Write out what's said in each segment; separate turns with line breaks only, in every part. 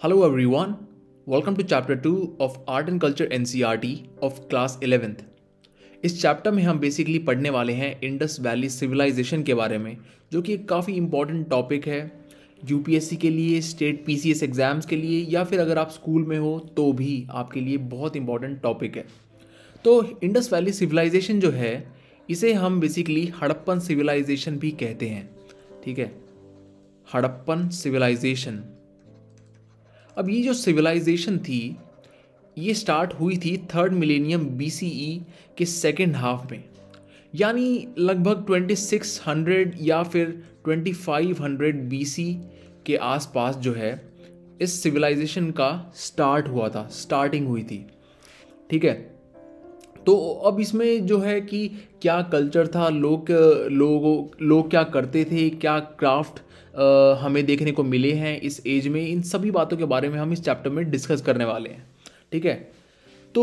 Hello everyone, welcome to chapter 2 of Art and Culture NCRT e of class 11th. इस chapter में हम basically पढ़ने वाले हैं इंडस वैली सिविलाइजेशन के बारे में जो कि एक काफ़ी इंपॉर्टेंट टॉपिक है यूपीएससी के लिए स्टेट पीसीएस एग्ज़ाम्स के लिए या फिर अगर आप स्कूल में हो तो भी आपके लिए बहुत इंपॉर्टेंट टॉपिक है तो इंडस वैली सिविलाइजेशन जो है इसे हम बेसिकली हड़प्पन सिविलाइजेशन भी कहते हैं ठीक है हड़प्पन सिविलाइजेशन अब ये जो सिविलाइजेशन थी ये स्टार्ट हुई थी third millennium B C second half में यानी लगभग 2600 या फिर 2500 बीसी के आसपास जो है इस सिविलाइजेशन का स्टार्ट हुआ था स्टार्टिंग हुई थी ठीक है तो अब इसमें जो है कि क्या कल्चर था लोग लोगों लोग क्या करते थे क्या क्राफ्ट हमें देखने को मिले हैं इस एज में इन सभी बातों के बारे में हम इस चैप्टर में डिस्कस करने वाले हैं ठीक है तो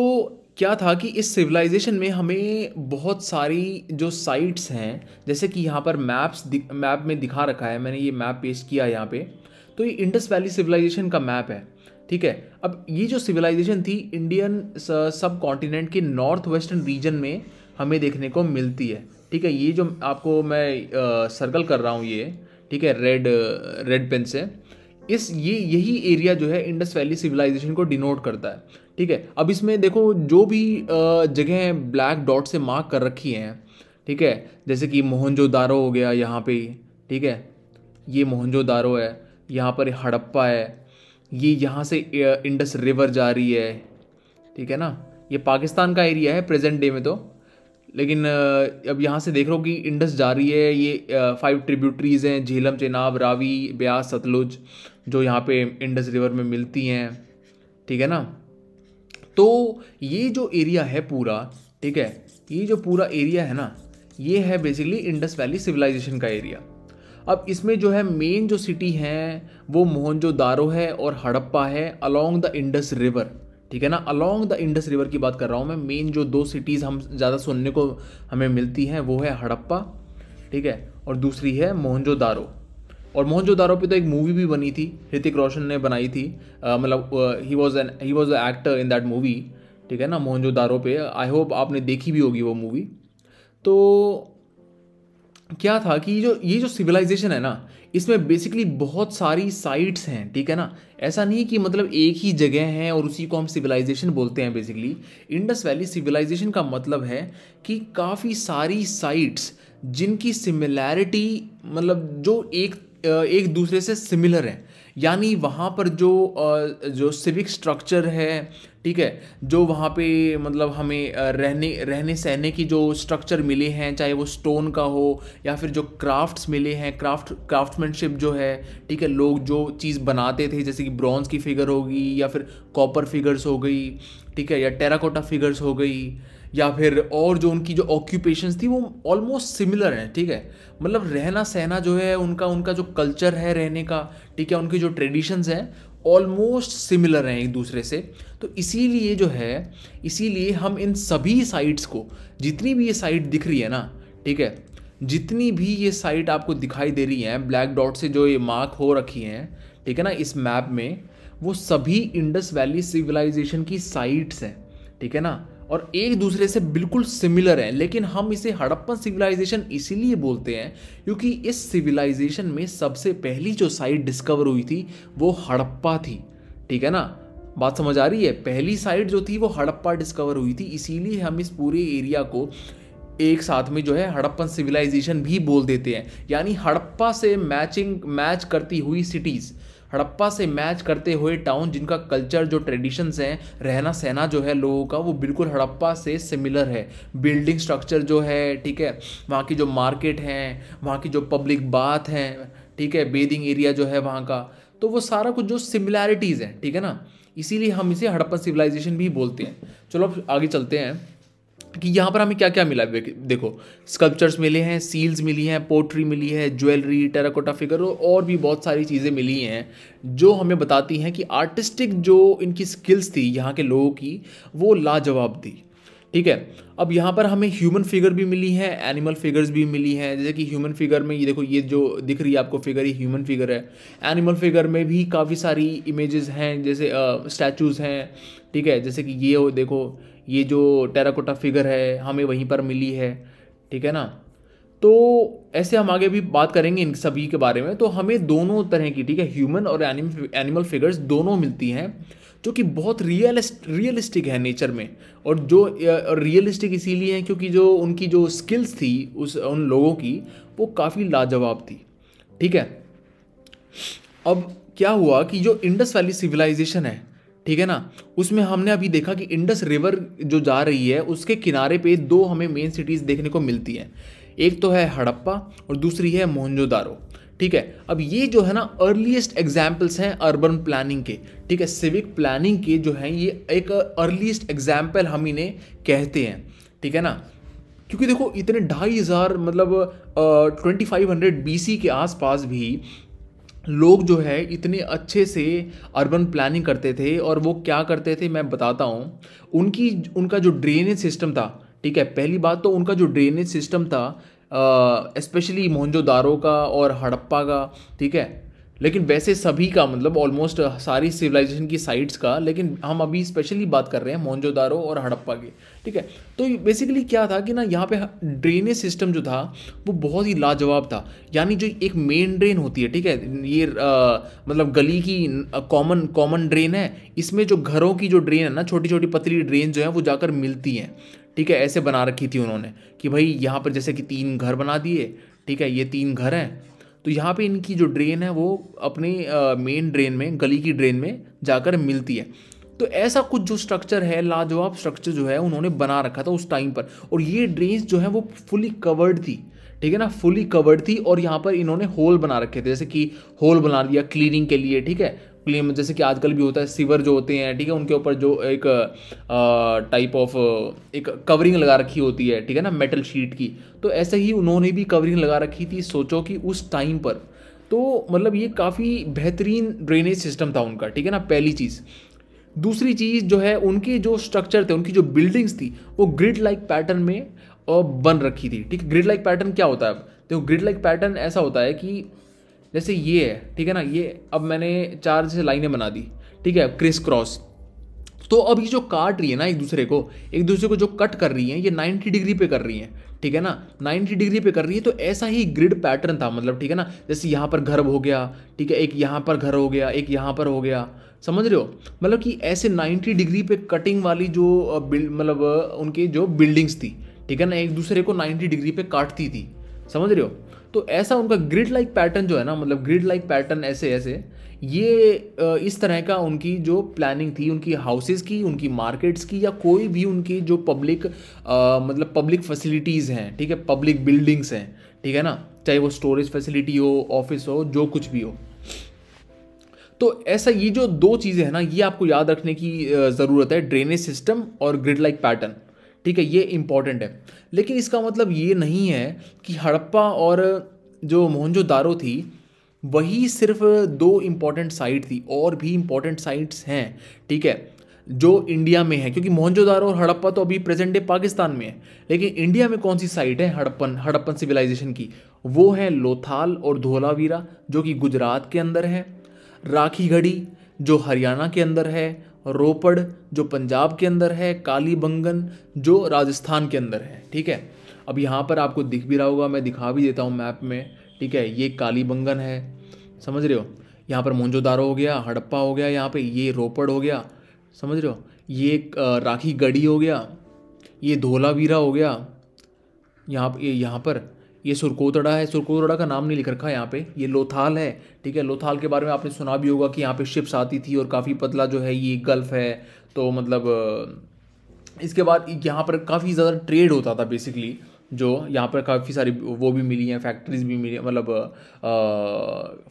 क्या था कि इस सिविलाइजेशन में हमें बहुत सारी जो साइट्स हैं जैसे कि यहाँ पर मैप्स मैप में दिखा रखा है मैंने ये मैप पेश किया यहाँ पे तो ये इंडस वैली सिविलाइजेशन का मैप है ठीक है अब ये जो सिविलाइजेशन थी इंडियन सब कॉन्टिनेंट के नॉर्थ वेस्टर्न रीजन में हमें देखने को मिलती है ठीक है ये जो आपको मैं आ, सर्कल कर रहा हूँ ये ठीक है रेड रेड पेन से इस ये यही एरिया जो है इंडस वैली सिविलाइजेशन को डिनोट करता है ठीक है अब इसमें देखो जो भी uh, जगह ब्लैक डॉट से मार्क कर रखी हैं ठीक है जैसे कि मोहनजोदारो हो गया यहाँ पे ठीक है ये मोहनजोदारो है यहाँ पर हड़प्पा है ये यहाँ से इंडस uh, रिवर जा रही है ठीक है ना ये पाकिस्तान का एरिया है प्रेजेंट डे में तो लेकिन अब यहाँ से देख रहे हो कि इंडस जा रही है ये फाइव ट्रिब्यूटरीज़ हैं झेलम चेनाब रावी ब्यास सतलुज जो यहाँ पे इंडस रिवर में मिलती हैं ठीक है ना तो ये जो एरिया है पूरा ठीक है ये जो पूरा एरिया है ना ये है बेसिकली इंडस वैली सिविलाइजेशन का एरिया अब इसमें जो है मेन जो सिटी हैं वो मोहनजोदारो है और हड़प्पा है अलोंग द इंडस रिवर ठीक है ना अलॉन्ग द इंडस रिवर की बात कर रहा हूँ मैं मेन जो दो सिटीज़ हम ज़्यादा सुनने को हमें मिलती हैं वो है हड़प्पा ठीक है और दूसरी है मोहनजोदारो और मोहनजोदारो पे तो एक मूवी भी बनी थी ऋतिक रोशन ने बनाई थी मतलब he was an he was a actor in that movie ठीक है ना मोहनजोदारो पे आई होप आपने देखी भी होगी वो मूवी तो क्या था कि जो ये जो सिविलाइजेशन है ना इसमें बेसिकली बहुत सारी साइट्स हैं ठीक है ना ऐसा नहीं कि मतलब एक ही जगह है और उसी को हम सिविलाइजेशन बोलते हैं बेसिकली इंडस वैली सिविलाइजेशन का मतलब है कि काफ़ी सारी साइट्स जिनकी सिमिलैरिटी मतलब जो एक एक दूसरे से सिमिलर है यानी वहाँ पर जो जो सिविक स्ट्रक्चर है ठीक है जो वहाँ पे मतलब हमें रहने रहने सहने की जो स्ट्रक्चर मिले हैं चाहे वो स्टोन का हो या फिर जो क्राफ्ट्स मिले हैं क्राफ्ट क्राफ्टमैनशिप जो है ठीक है लोग जो चीज़ बनाते थे जैसे कि ब्रॉन्ज की फिगर होगी या फिर कॉपर फिगर्स हो गई ठीक है या टेराकोटा फिगर्स हो गई या फिर और जो उनकी जो ऑक्यूपेशन थी वो ऑलमोस्ट सिमिलर हैं ठीक है मतलब रहना सहना जो है उनका उनका जो कल्चर है रहने का ठीक है उनकी जो ट्रेडिशंस हैं ऑलमोस्ट सिमिलर हैं एक दूसरे से तो इसीलिए जो है इसीलिए हम इन सभी साइट्स को जितनी भी ये साइट दिख रही है ना ठीक है जितनी भी ये साइट आपको दिखाई दे रही हैं ब्लैक डॉट से जो ये मार्क हो रखी हैं ठीक है ना इस मैप में वो सभी इंडस वैली सिविलाइजेशन की साइट्स हैं ठीक है ना और एक दूसरे से बिल्कुल सिमिलर हैं लेकिन हम इसे हड़प्पन सिविलाइजेशन इसीलिए बोलते हैं क्योंकि इस सिविलाइजेशन में सबसे पहली जो साइट डिस्कवर हुई थी वो हड़प्पा थी ठीक है ना बात समझ आ रही है पहली साइट जो थी वो हड़प्पा डिस्कवर हुई थी इसीलिए हम इस पूरे एरिया को एक साथ में जो है हड़प्पन सिविलाइजेशन भी बोल देते हैं यानी हड़प्पा से मैचिंग मैच करती हुई सिटीज़ हड़प्पा से मैच करते हुए टाउन जिनका कल्चर जो ट्रेडिशंस हैं रहना सहना जो है लोगों का वो बिल्कुल हड़प्पा से सिमिलर है बिल्डिंग स्ट्रक्चर जो है ठीक है वहाँ की जो मार्केट हैं वहाँ की जो पब्लिक बाथ हैं ठीक है बेदिंग एरिया जो है वहाँ का तो वो सारा कुछ जो सिमिलैरिटीज़ हैं ठीक है ना इसीलिए हम इसे हड़प्पा सिविलाइजेशन भी बोलते हैं चलो अब आगे चलते हैं कि यहाँ पर हमें क्या क्या मिला देखो स्कल्पचर्स मिले हैं सील्स मिली हैं पोट्री मिली है ज्वेलरी टेराकोटा फिगर और भी बहुत सारी चीज़ें मिली हैं जो हमें बताती हैं कि आर्टिस्टिक जो इनकी स्किल्स थी यहाँ के लोगों की वो लाजवाब थी ठीक है अब यहाँ पर हमें ह्यूमन फिगर भी मिली है एनिमल फिगर्स भी मिली हैं जैसे कि ह्यूमन फिगर में ये देखो ये जो दिख रही है आपको फिगर ये ह्यूमन फिगर है एनिमल फिगर में भी काफ़ी सारी इमेजेस हैं जैसे स्टैचूज़ हैं ठीक है जैसे कि ये हो देखो ये जो टेराकोटा फिगर है हमें वहीं पर मिली है ठीक है ना तो ऐसे हम आगे भी बात करेंगे इन सभी के बारे में तो हमें दोनों तरह की ठीक है ह्यूमन और एनिमल फिगर्स दोनों मिलती हैं जो कि बहुत रियलिस्ट रियलिस्टिक है नेचर में और जो रियलिस्टिक इसीलिए है क्योंकि जो उनकी जो स्किल्स थी उस उन लोगों की वो काफ़ी लाजवाब थी ठीक है अब क्या हुआ कि जो इंडस वैली सिविलाइजेशन है ठीक है ना उसमें हमने अभी देखा कि इंडस रिवर जो जा रही है उसके किनारे पे दो हमें मेन सिटीज़ देखने को मिलती हैं एक तो है हड़प्पा और दूसरी है मोहनजोदारो ठीक है अब ये जो है ना अर्लीस्ट एग्जाम्पल्स हैं अर्बन प्लानिंग के ठीक है सिविक प्लानिंग के जो हैं ये एक अर्लीस्ट एग्जाम्पल हम इन्हें कहते हैं ठीक है ना क्योंकि देखो इतने ढाई हज़ार मतलब ट्वेंटी फाइव हंड्रेड बी के आसपास भी लोग जो है इतने अच्छे से अर्बन प्लानिंग करते थे और वो क्या करते थे मैं बताता हूँ उनकी उनका जो ड्रेनेज सिस्टम था ठीक है पहली बात तो उनका जो ड्रेनेज सिस्टम था स्पेशली मोहनजोदारों का और हड़प्पा का ठीक है लेकिन वैसे सभी का मतलब ऑलमोस्ट सारी सिविलाइजेशन की साइट्स का लेकिन हम अभी स्पेशली बात कर रहे हैं मोहनजोदारो और हड़प्पा की ठीक है तो बेसिकली क्या था कि ना यहाँ पे ड्रेनेज सिस्टम जो था वो बहुत ही लाजवाब था यानी जो एक मेन ड्रेन होती है ठीक है ये आ, मतलब गली की कॉमन कॉमन ड्रेन है इसमें जो घरों की जो ड्रेन है ना छोटी छोटी पतली ड्रेन जो है वो जाकर मिलती हैं ठीक है ऐसे बना रखी थी उन्होंने कि भाई यहाँ पर जैसे कि तीन घर बना दिए ठीक है ये तीन घर हैं तो यहाँ पे इनकी जो ड्रेन है वो अपने मेन ड्रेन में गली की ड्रेन में जाकर मिलती है तो ऐसा कुछ जो स्ट्रक्चर है लाजवाब स्ट्रक्चर जो है उन्होंने बना रखा था उस टाइम पर और ये ड्रेन जो है वो फुली कवर्ड थी ठीक है ना फुली कवर्ड थी और यहाँ पर इन्होंने होल बना रखे थे जैसे कि होल बना दिया क्लीनिंग के लिए ठीक है क्लेम जैसे कि आजकल भी होता है सीवर जो होते हैं ठीक है उनके ऊपर जो एक टाइप ऑफ एक कवरिंग लगा रखी होती है ठीक है ना मेटल शीट की तो ऐसे ही उन्होंने भी कवरिंग लगा रखी थी सोचो कि उस टाइम पर तो मतलब ये काफ़ी बेहतरीन ड्रेनेज सिस्टम था उनका ठीक है ना पहली चीज़ दूसरी चीज़ जो है उनके जो स्ट्रक्चर थे उनकी जो बिल्डिंग्स थी वो ग्रिड लाइक पैटर्न में बन रखी थी ठीक है ग्रिड लाइक पैटर्न क्या होता है देखो ग्रिड लाइक पैटर्न ऐसा होता है कि जैसे ये है ठीक है ना ये अब मैंने चार जैसे लाइनें बना दी ठीक है क्रिस क्रॉस तो अब ये जो काट रही है ना एक दूसरे को एक दूसरे को जो कट कर रही है ये 90 डिग्री पे कर रही है ठीक है ना 90 डिग्री पे कर रही है तो ऐसा ही ग्रिड पैटर्न था मतलब ठीक है ना जैसे यहाँ पर घर हो गया ठीक है एक यहाँ पर घर हो गया एक यहाँ पर हो गया समझ रहे हो मतलब कि ऐसे 90 डिग्री पे कटिंग वाली जो बिल्ड मतलब उनकी जो बिल्डिंग्स थी ठीक है ना एक दूसरे को 90 डिग्री पे काटती थी समझ रहे हो तो ऐसा उनका ग्रिड लाइक पैटर्न जो है ना मतलब ग्रिड लाइक पैटर्न ऐसे ऐसे ये इस तरह का उनकी जो प्लानिंग थी उनकी हाउसेस की उनकी मार्केट्स की या कोई भी उनकी जो पब्लिक मतलब पब्लिक फैसिलिटीज़ हैं ठीक है पब्लिक बिल्डिंग्स हैं ठीक है ना चाहे वो स्टोरेज फैसिलिटी हो ऑफिस हो जो कुछ भी हो तो ऐसा ये जो दो चीज़ें हैं ना ये आपको याद रखने की ज़रूरत है ड्रेनेज सिस्टम और ग्रिड लाइक पैटर्न ठीक है ये इंपॉर्टेंट है लेकिन इसका मतलब ये नहीं है कि हड़प्पा और जो मोहनजोदारो थी वही सिर्फ दो इम्पॉर्टेंट साइट थी और भी इम्पॉर्टेंट साइट्स हैं ठीक है जो इंडिया में है क्योंकि मोहनजोदारो और हड़प्पा तो अभी प्रेजेंट डे पाकिस्तान में है लेकिन इंडिया में कौन सी साइट है हड़प्पन हड़प्पन सिविलाइजेशन की वो है लोथाल और धोलावीरा जो कि गुजरात के अंदर है राखी घड़ी जो हरियाणा के अंदर है रोपड़ जो पंजाब के अंदर है काली बंगन जो राजस्थान के अंदर है ठीक है अब यहाँ पर आपको दिख भी रहा होगा मैं दिखा भी देता हूँ मैप में ठीक है ये काली बंगन है समझ रहे हो यहाँ पर मोंजोदारो हो गया हड़प्पा हो गया यहाँ पे ये रोपड़ हो गया समझ रहे हो ये राखी गढ़ी हो गया ये धोलावीरा हो गया यहाँ यहाँ पर ये सुरकोतड़ा है सुरकोतड़ा का नाम नहीं लिख रखा है यहाँ पे ये लोथाल है ठीक है लोथाल के बारे में आपने सुना भी होगा कि यहाँ पे शिप्स आती थी और काफ़ी पतला जो है ये गल्फ है तो मतलब इसके बाद यहाँ पर काफ़ी ज़्यादा ट्रेड होता था बेसिकली जो यहाँ पर काफ़ी सारी वो भी मिली हैं फैक्ट्रीज़ भी मिली मतलब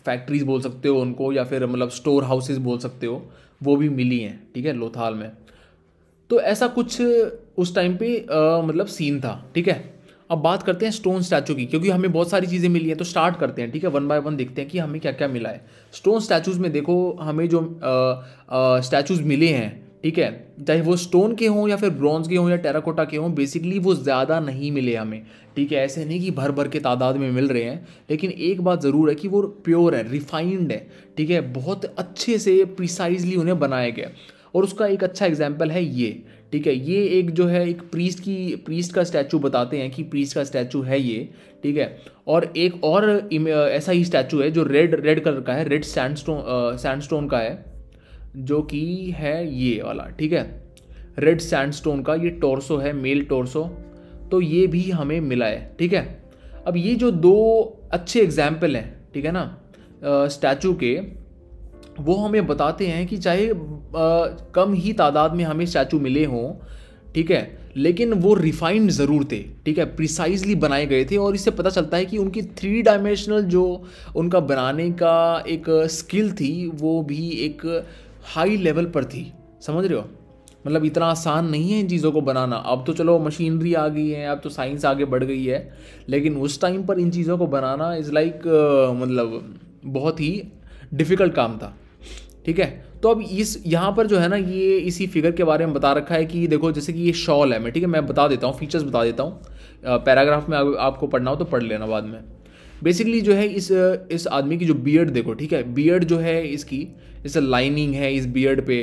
फैक्ट्रीज़ बोल सकते हो उनको या फिर मतलब स्टोर हाउसेज बोल सकते हो वो भी मिली हैं ठीक है लोथाल में तो ऐसा कुछ उस टाइम पे आ, मतलब सीन था ठीक है अब बात करते हैं स्टोन स्टैचू की क्योंकि हमें बहुत सारी चीज़ें मिली हैं तो स्टार्ट करते हैं ठीक है वन बाय वन देखते हैं कि हमें क्या क्या मिला है स्टोन स्टैचूज़ में देखो हमें जो स्टैचूज़ मिले हैं ठीक है चाहे वो स्टोन के हों या फिर ब्रॉन्ज के हों या टेराकोटा के हों बेसिकली वो ज़्यादा नहीं मिले हमें ठीक है ऐसे नहीं कि भर भर के तादाद में मिल रहे हैं लेकिन एक बात ज़रूर है कि वो प्योर है रिफाइंड है ठीक है बहुत अच्छे से प्रिसाइजली उन्हें बनाया गया और उसका एक अच्छा एग्जाम्पल है ये ठीक है ये एक जो है एक प्रीस्ट की प्रीस्ट का स्टैचू बताते हैं कि प्रीस्ट का स्टैचू है ये ठीक है और एक और ऐसा ही स्टैचू है जो रेड रेड कलर का है रेड सैंडस्टोन सैंडस्टोन का है जो कि है ये वाला ठीक है रेड सैंडस्टोन का ये टोरसो है मेल टोरसो तो ये भी हमें मिला है ठीक है अब ये जो दो अच्छे एग्जाम्पल हैं ठीक है ना स्टैचू के वो हमें बताते हैं कि चाहे कम ही तादाद में हमें स्टैचू मिले हों ठीक है लेकिन वो रिफाइंड ज़रूर थे ठीक है प्रिसाइजली बनाए गए थे और इससे पता चलता है कि उनकी थ्री डायमेंशनल जो उनका बनाने का एक स्किल थी वो भी एक हाई लेवल पर थी समझ रहे हो मतलब इतना आसान नहीं है इन चीज़ों को बनाना अब तो चलो मशीनरी आ गई है अब तो साइंस आगे बढ़ गई है लेकिन उस टाइम पर इन चीज़ों को बनाना इज़ लाइक like, uh, मतलब बहुत ही डिफ़िकल्ट काम था ठीक है तो अब इस यहाँ पर जो है ना ये इसी फिगर के बारे में बता रखा है कि देखो जैसे कि ये शॉल है मैं ठीक है मैं बता देता हूँ फीचर्स बता देता हूँ पैराग्राफ में आपको पढ़ना हो तो पढ़ लेना बाद में बेसिकली जो है इस इस आदमी की जो बियर्ड देखो ठीक है बियर्ड जो है इसकी जैसे लाइनिंग है इस बियर्ड पे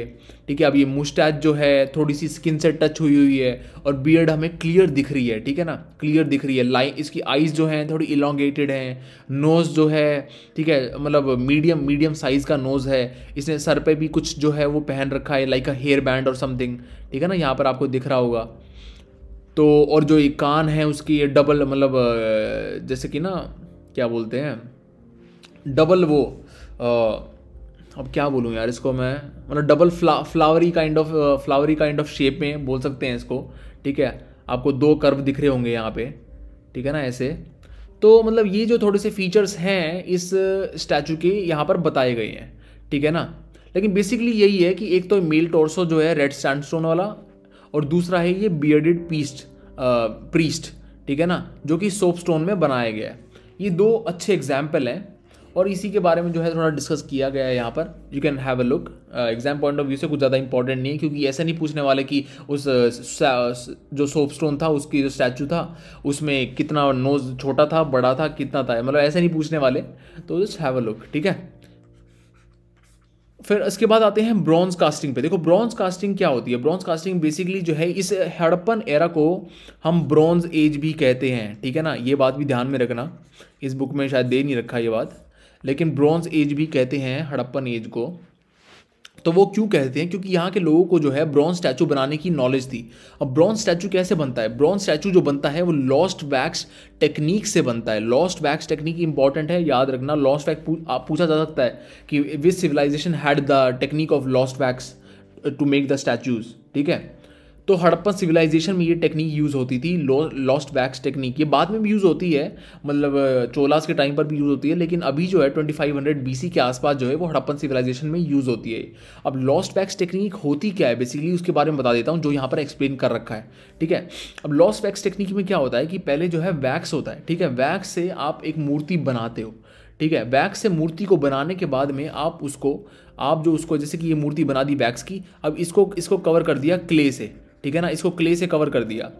ठीक है अब ये मुस्टैच जो है थोड़ी सी स्किन से टच हुई हुई है और बियर्ड हमें क्लियर दिख रही है ठीक है ना क्लियर दिख रही है लाइन इसकी आइज़ जो हैं थोड़ी इलांगेटेड हैं नोज़ जो है ठीक है मतलब मीडियम मीडियम साइज़ का नोज़ है इसने सर पे भी कुछ जो है वो पहन रखा है लाइक अ हेयर बैंड और समथिंग ठीक है ना यहाँ पर आपको दिख रहा होगा तो और जो ये कान है उसकी ये डबल मतलब जैसे कि ना क्या बोलते हैं डबल वो अब क्या बोलूँ यार इसको मैं मतलब डबल फ्ला flowery kind of flowery kind of shape में बोल सकते हैं इसको ठीक है आपको दो कर्व दिख रहे होंगे यहाँ पे ठीक है ना ऐसे तो मतलब ये जो थोड़े से फीचर्स हैं इस स्टैचू के यहाँ पर बताए गए हैं ठीक है ना लेकिन बेसिकली यही है कि एक तो मेल टोर्सो जो है रेड सैंडस्टोन वाला और दूसरा है ये बियर्डेड पीस्ट प्रीस्ट ठीक है ना जो कि सोप स्टोन में बनाया गया है ये दो अच्छे एग्जाम्पल हैं और इसी के बारे में जो है थोड़ा डिस्कस किया गया है यहाँ पर you can have a look exam point of view से कुछ ज़्यादा इंपॉर्टेंट नहीं है क्योंकि ऐसा नहीं पूछने वाले कि उस uh, जो सोप स्टोन था उसकी जो स्टैचू था उसमें कितना नोज छोटा था बड़ा था कितना था मतलब ऐसे नहीं पूछने वाले तो जस्ट हैव अ लुक ठीक है फिर इसके बाद आते हैं ब्रॉन्ज कास्टिंग पे देखो ब्रॉन्ज कास्टिंग क्या होती है ब्रॉन्ज कास्टिंग बेसिकली जो है इस हड़प्पन एरा को हम ब्रॉन्ज एज भी कहते हैं ठीक है ना ये बात भी ध्यान में रखना इस बुक में शायद दे नहीं रखा ये बात लेकिन ब्रॉन्ज एज भी कहते हैं हड़प्पन एज को तो वो क्यों कहते हैं क्योंकि यहाँ के लोगों को जो है ब्रॉन्ज स्टैचू बनाने की नॉलेज थी अब ब्रॉन्ज स्टैचू कैसे बनता है ब्रॉन्ज स्टैचू जो बनता है वो लॉस्ट वैक्स टेक्निक से बनता है लॉस्ट वैक्स टेक्निक इंपॉर्टेंट है याद रखना लॉस्ट वैक्स पूछा जा सकता है कि this civilisation had the technique of lost wax to make the statues ठीक है तो हड़प्पन सिविलाइजेशन में ये टेक्निक यूज़ होती थी लॉस्ट वैक्स टेक्निक ये बाद में भी यूज़ होती है मतलब चोलास के टाइम पर भी यूज़ होती है लेकिन अभी जो है twenty five hundred B C के आसपास जो है वो हड़प्पन सिविलाइजेशन में यूज़ होती है अब लॉस्ट वैक्स टेक्निक होती क्या है बेसिकली उसके बारे में बता देता हूँ जो यहाँ पर एक्सप्लेन कर रखा है ठीक है अब लॉस्ट वैक्स टेक्निक में क्या होता है कि पहले जो है वैक्स होता है ठीक है वैक्स से आप एक मूर्ति बनाते हो ठीक है वैक्स से मूर्ति को बनाने के बाद में आप उसको आप जो उसको जैसे कि ये मूर्ति बना दी वैक्स की अब इसको इसको कवर कर दिया क्ले से ठीक है ना इसको क्ले से कवर कर दिया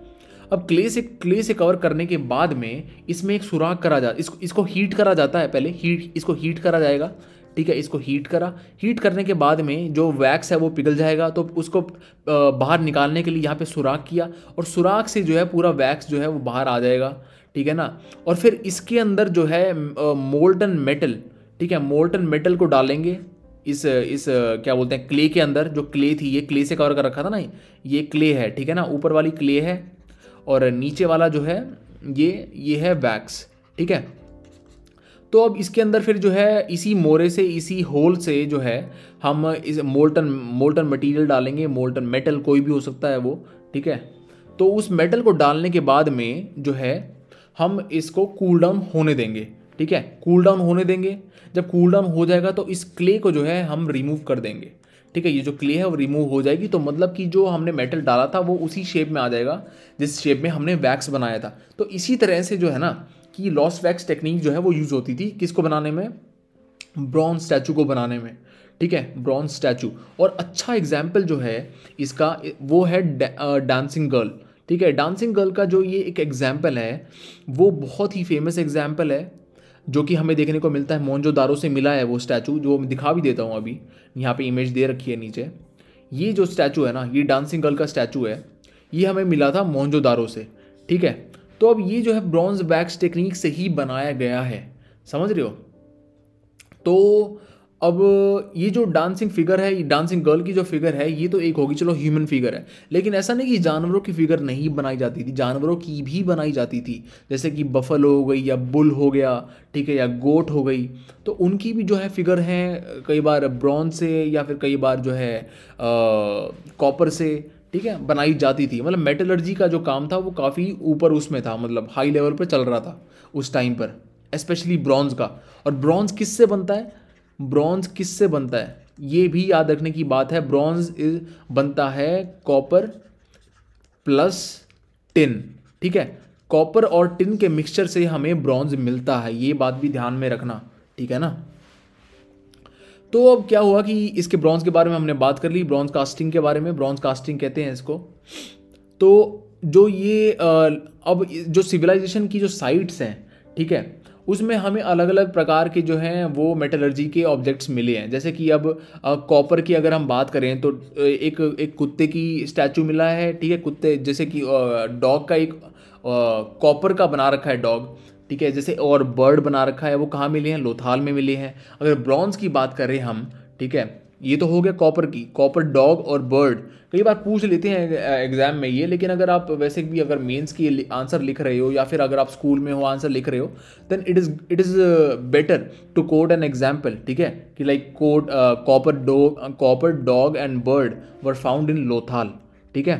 अब क्ले से क्ले से कवर करने के बाद में इसमें एक सुराख करा जा इसको इसको हीट करा जाता है पहले हीट इसको हीट करा जाएगा ठीक है इसको हीट करा हीट करने के बाद में जो वैक्स है वो पिघल जाएगा तो उसको बाहर निकालने के लिए यहाँ पे सुराख किया और सुराख से जो है पूरा वैक्स जो है वो बाहर आ जाएगा ठीक है ना और फिर इसके अंदर जो है मोल्टन मेटल ठीक है मोल्टन मेटल को डालेंगे इस इस क्या बोलते हैं क्ले के अंदर जो क्ले थी ये क्ले से कवर कर रखा था ना ये क्ले है ठीक है ना ऊपर वाली क्ले है और नीचे वाला जो है ये ये है वैक्स ठीक है तो अब इसके अंदर फिर जो है इसी मोरे से इसी होल से जो है हम इस मोल्टन मोल्टन मटेरियल डालेंगे मोल्टन मेटल कोई भी हो सकता है वो ठीक है तो उस मेटल को डालने के बाद में जो है हम इसको कूल डाउन होने देंगे ठीक है कूल डाउन होने देंगे जब कूल डाउन हो जाएगा तो इस क्ले को जो है हम रिमूव कर देंगे ठीक है ये जो क्ले है वो रिमूव हो जाएगी तो मतलब कि जो हमने मेटल डाला था वो उसी शेप में आ जाएगा जिस शेप में हमने वैक्स बनाया था तो इसी तरह से जो है ना कि लॉस वैक्स टेक्निक जो है वो यूज़ होती थी किसको बनाने में ब्रॉन्ज स्टैचू को बनाने में ठीक है ब्रॉन्ज स्टैचू और अच्छा एग्जाम्पल जो है इसका वो है डांसिंग गर्ल ठीक है डांसिंग गर्ल का जो ये एक एग्जाम्पल है वो बहुत ही फेमस एग्जाम्पल है जो कि हमें देखने को मिलता है मोहनजोदारो से मिला है वो स्टैचू जो मैं दिखा भी देता हूँ अभी यहाँ पे इमेज दे रखी है नीचे ये जो स्टैचू है ना ये डांसिंग गर्ल का स्टैचू है ये हमें मिला था मोहनजोदारो से ठीक है तो अब ये जो है ब्रॉन्ज बैक्स टेक्निक से ही बनाया गया है समझ रहे हो तो अब ये जो डांसिंग फिगर है ये डांसिंग गर्ल की जो फिगर है ये तो एक होगी चलो ह्यूमन फिगर है लेकिन ऐसा नहीं कि जानवरों की फिगर नहीं बनाई जाती थी जानवरों की भी बनाई जाती थी जैसे कि बफल हो गई या बुल हो गया ठीक है या गोट हो गई तो उनकी भी जो है फिगर हैं कई बार ब्रॉन्ज से या फिर कई बार जो है कॉपर से ठीक है बनाई जाती थी मतलब मेटलर्जी का जो काम था वो काफ़ी ऊपर उसमें था मतलब हाई लेवल पर चल रहा था उस टाइम पर स्पेशली ब्रॉन्ज का और ब्रॉन्ज किससे बनता है ब्रॉन्ज किससे बनता है ये भी याद रखने की बात है ब्रॉन्ज बनता है कॉपर प्लस टिन ठीक है कॉपर और टिन के मिक्सचर से हमें ब्रॉन्ज मिलता है ये बात भी ध्यान में रखना ठीक है ना तो अब क्या हुआ कि इसके ब्रॉन्ज के बारे में हमने बात कर ली ब्रॉन्ज कास्टिंग के बारे में ब्रॉन्ज कास्टिंग कहते हैं इसको तो जो ये अब जो सिविलाइजेशन की जो साइट्स हैं ठीक है उसमें हमें अलग अलग प्रकार के जो हैं वो मेटलर्जी के ऑब्जेक्ट्स मिले हैं जैसे कि अब कॉपर की अगर हम बात करें तो एक एक कुत्ते की स्टैचू मिला है ठीक है कुत्ते जैसे कि डॉग का एक कॉपर का बना रखा है डॉग ठीक है जैसे और बर्ड बना रखा है वो कहाँ मिले हैं लोथाल में मिले हैं अगर ब्रॉन्ज की बात करें हम ठीक है ये तो हो गया कॉपर की कॉपर डॉग और बर्ड कई बार पूछ लेते हैं एग्ज़ाम में ये लेकिन अगर आप वैसे भी अगर मेंस की आंसर लिख रहे हो या फिर अगर आप स्कूल में हो आंसर लिख रहे हो then it is it is better to quote an example ठीक है कि like quote copper dog copper dog and bird were found in Lothal ठीक है